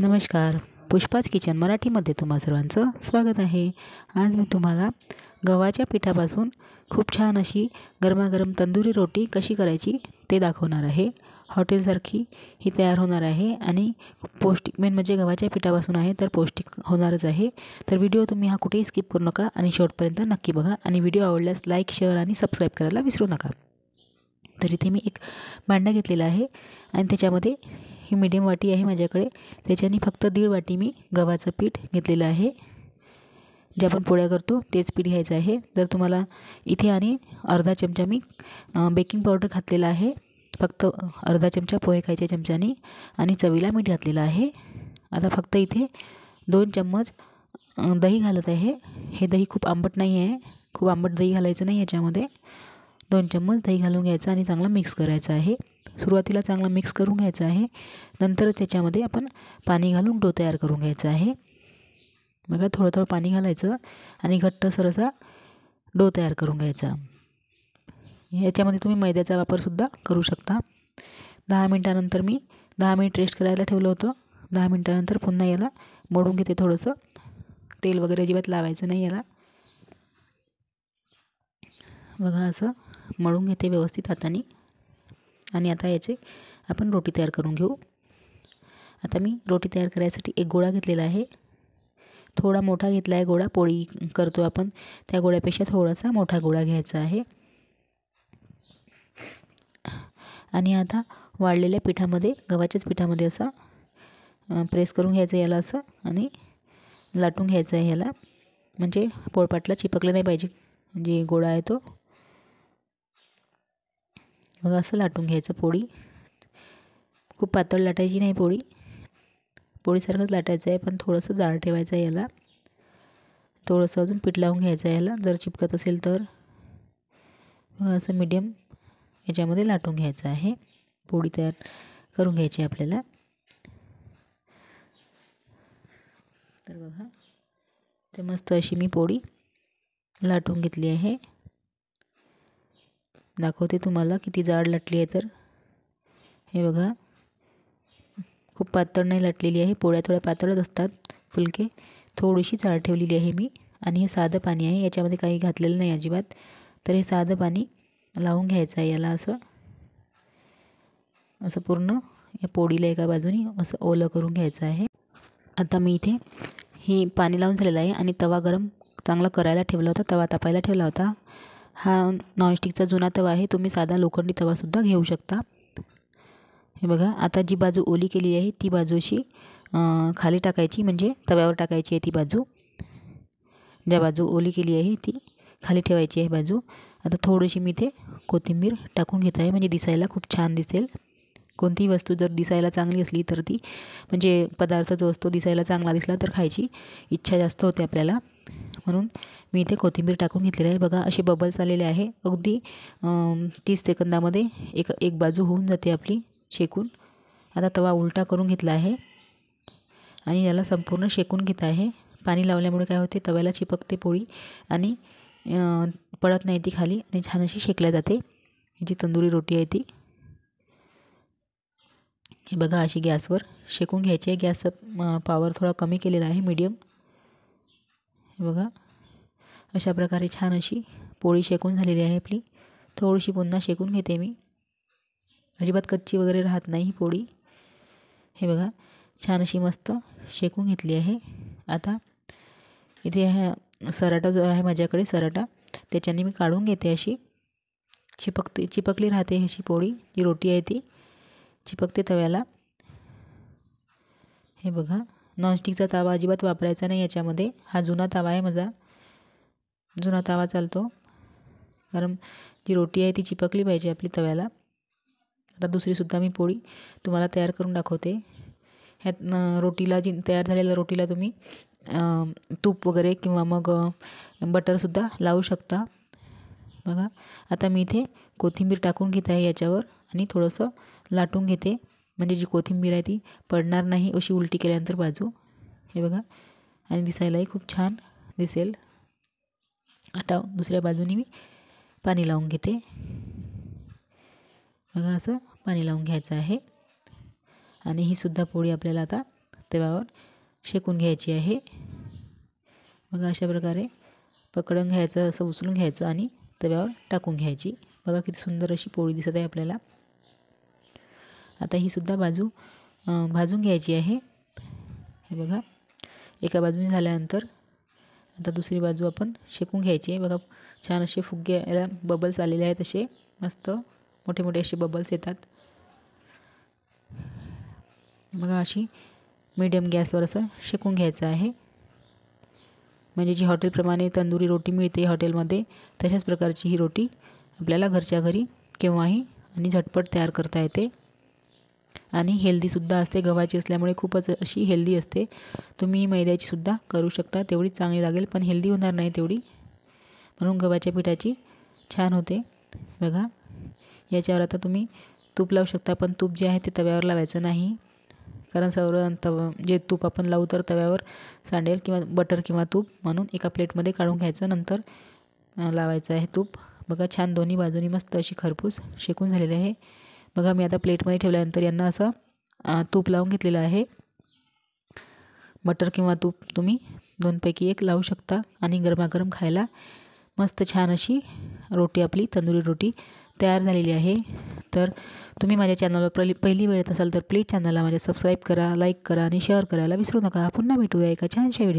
नमस्कार पुष्पाच किचन मराठीमध्ये तुम्हा सर्वांचं स्वागत आहे आज मी तुम्हाला गव्हाच्या पिठापासून खूप छान अशी गरमागरम तंदुरी रोटी कशी करायची ते दाखवणार आहे हॉटेलसारखी ही तयार होणार आहे आणि पौष्टिक मेन म्हणजे गव्हाच्या पिठापासून आहे तर पौष्टिक होणारच आहे तर व्हिडिओ तुम्ही हा कुठेही स्किप करू नका आणि शॉर्टपर्यंत नक्की बघा आणि व्हिडिओ आवडल्यास लाईक शेअर आणि सबस्क्राईब करायला विसरू नका तर इथे मी एक भांडा घेतलेला आहे आणि त्याच्यामध्ये ही मीडियम वाटी आहे माझ्याकडे त्याच्याने फक्त दीड वाटी मी गव्हाचं पीठ घेतलेलं आहे जे आपण पोळ्या करतो तेच पीठ घ्यायचं आहे जर तुम्हाला इथे आणि अर्धा चमचा मी बेकिंग पावडर घातलेला आहे फक्त अर्धा चमचा पोहे खायच्या चमच्याने आणि चवीला मीठ घातलेलं आहे आता फक्त इथे दोन चम्मच दही घालत आहे हे दही खूप आंबट नाही आहे खूप आंबट दही घालायचं नाही याच्यामध्ये दोन चम्मच दही घालून घ्यायचं आणि चांगलं मिक्स करायचं आहे सुरुवातीला चांगला मिक्स करून घ्यायचा आहे नंतर त्याच्यामध्ये आपण पाणी घालून डो तयार करून घ्यायचा आहे बघा थोडं थोडं पाणी घालायचं आणि घट्ट सरसा डो तयार करून घ्यायचा याच्यामध्ये तुम्ही मैद्याचा वापरसुद्धा करू शकता दहा मिनटानंतर मी दहा मिनिट रेस्ट करायला ठेवलं होतं दहा मिनटानंतर पुन्हा याला मोडून घेते थोडंसं तेल वगैरे अजिबात लावायचं नाही याला बघा असं मळून घेते व्यवस्थित हाताने आणि आता याचे आपण रोटी तयार करून घेऊ आता मी रोटी तयार करायसाठी एक गोळा घेतलेला आहे थोडा मोठा घेतला आहे गोळा पोळी करतो आपण त्या गोळ्यापेक्षा थोडासा मोठा गोळा घ्यायचा आहे आणि आता वाळलेल्या पिठामध्ये गव्हाच्याच पिठामध्ये असं प्रेस करून घ्यायचं आहे याला असं आणि लाटून घ्यायचं आहे ह्याला म्हणजे पोळपाटला चिपकलं नाही पाहिजे जे गोळा आहे तो मग असं लाटून घ्यायचं पोळी खूप पातळ लाटायची नाही पोळी पोळीसारखंच लाटायचं आहे पण थोडंसं जाड ठेवायचं आहे याला थोडंसं अजून पीठ लावून घ्यायचं आहे याला जर चिपकत असेल तर मग असं मीडियम याच्यामध्ये लाटून घ्यायचं आहे पोळी तयार करून घ्यायची आपल्याला तर बघा ते मस्त अशी मी पोळी लाटून घेतली आहे दाखवते तुम्हाला किती जाड लटली आहे तर हे बघा खूप पातळ नाही लटलेली आहे पोळ्या थोड्या पातळच असतात फुलके थोडीशी जाड ठेवलेली आहे मी आणि हे साधं पाणी आहे याच्यामध्ये काही घातलेलं नाही अजिबात तर हे साधं पाणी लावून घ्यायचं आहे याला असं असं पूर्ण या पोळीला एका बाजूनी असं ओलं करून घ्यायचं आहे आता मी इथे हे पाणी लावून झालेलं आहे आणि तवा गरम चांगला करायला ठेवला होता तवा तापायला ठेवला होता हा नॉनस्टिकचा जुना तवा आहे तुम्ही साधा लोखंडी तवासुद्धा घेऊ शकता हे बघा आता जी बाजू ओली केली आहे ती बाजू अशी खाली टाकायची म्हणजे तव्यावर टाकायची आहे ती बाजू ज्या बाजू ओली केली आहे ती खाली ठेवायची आहे बाजू आता थोडीशी मी ते कोथिंबीर टाकून घेत आहे म्हणजे दिसायला खूप छान दिसेल कोणतीही वस्तू जर दिसायला चांगली असली तर ती म्हणजे पदार्थ जो असतो दिसायला चांगला दिसला तर खायची इच्छा जास्त होते आपल्याला म्हणून मी इथे कोथिंबीर टाकून घेतलेली आहे बघा असे बबल्स आलेले आहे अगदी तीस सेकंदामध्ये एक एक बाजू होऊन जाते आपली शेकून आता तवा उलटा करून घेतला आहे आणि याला संपूर्ण शेकून घेत आहे पाणी लावल्यामुळे काय होते तव्याला चिपकते पोळी आणि पडत नाही ती खाली आणि छान अशी शेकल्या जाते जी तंदुरी रोटी आहे ती हे बघा अशी गॅसवर शेकून घ्यायची आहे गॅस पावर थोडा कमी केलेला आहे मीडियम बघा अशा प्रकारे छान अशी पोळी शेकून झालेली आहे आपली थोडीशी पुन्हा शेकून घेते मी अजिबात कच्ची वगैरे राहत नाही ही पोळी हे बघा छान अशी मस्त शेकून घेतली आहे आता इथे हा सराटा जो आहे माझ्याकडे सराटा त्याच्याने मी काढून घेते अशी चिपकते चिपकली राहते अशी पोळी जी रोटी आहे ती चिपकते तव्याला हे बघा नॉनस्टिकचा तवा अजिबात वापरायचा नाही याच्यामध्ये हा जुना तवा आहे माझा जुना तवा चालतो कारण जी रोटी आहे ती चिपकली पाहिजे आपली तव्याला आता दुसरीसुद्धा मी पोळी तुम्हाला तयार करून दाखवते ह्यात रोटीला जी तयार झालेल्या रोटीला तुम्ही तूप वगैरे किंवा मग बटरसुद्धा लावू शकता बघा आता मी इथे कोथिंबीर टाकून घेत आहे याच्यावर आणि थोडंसं लाटून घेते म्हणजे जी कोथिंबीर आहे ती पडणार नाही अशी उलटी केल्यानंतर बाजू हे बघा आणि दिसायलाही खूप छान दिसेल आता दुसऱ्या बाजूने मी पाणी लावून घेते बघा असं पाणी लावून घ्यायचं आहे आणि ही सुद्धा पोळी आपल्याला आता तव्यावर शेकून घ्यायची आहे बघा अशा प्रकारे पकडून घ्यायचं असं उचलून घ्यायचं आणि तव्यावर टाकून घ्यायची बघा किती सुंदर अशी पोळी दिसत आहे आपल्याला आता ही सुद्धा बाजू भाजून घ्यायची आहे हे बघा एका बाजूने झाल्यानंतर आता दुसरी बाजू आपण शेकून घ्यायची आहे बघा छान असे फुगे याला बबल्स आलेले आहेत असे मस्त मोठे मोठे असे बबल्स येतात बघा अशी मीडियम गॅसवर असं शेकून घ्यायचं आहे म्हणजे जी हॉटेलप्रमाणे तंदुरी रोटी मिळते हॉटेलमध्ये तशाच प्रकारची ही रोटी आपल्याला घरच्या घरी केव्हाही आणि झटपट तयार करता येते आणि हेल्दीसुद्धा असते गव्हाची असल्यामुळे खूपच अशी हेल्दी असते तुम्ही मैद्याचीसुद्धा करू शकता तेवढी चांगली लागेल पण हेल्दी होणार नाही तेवढी म्हणून गव्हाच्या पिठाची छान होते बघा याच्यावर आता तुम्ही तूप लावू शकता पण तूप जे आहे ते तव्यावर लावायचं नाही कारण सर्व तव जे तूप आपण लावू तर तव्यावर सांडेल किंवा बटर किंवा तूप म्हणून एका प्लेटमध्ये काढून घ्यायचं नंतर लावायचं आहे तूप बघा छान दोन्ही बाजूनी मस्त अशी खरपूस शेकून झालेली आहे बघा मी आता प्लेटमध्ये ठेवल्यानंतर यांना असं तूप लावून घेतलेलं आहे बटर किंवा तूप तुम्ही दोनपैकी एक लावू शकता आणि गरमागरम खायला मस्त छान अशी रोटी आपली तंदुरी रोटी तयार झालेली आहे तर तुम्ही माझ्या चॅनलवर पहिली पहिली वेळ असाल तर प्लीज चॅनलला माझ्या सबस्क्राईब करा लाईक करा आणि शेअर करायला विसरू नका पुन्हा भेटूया एका छानशा व्हिडिओ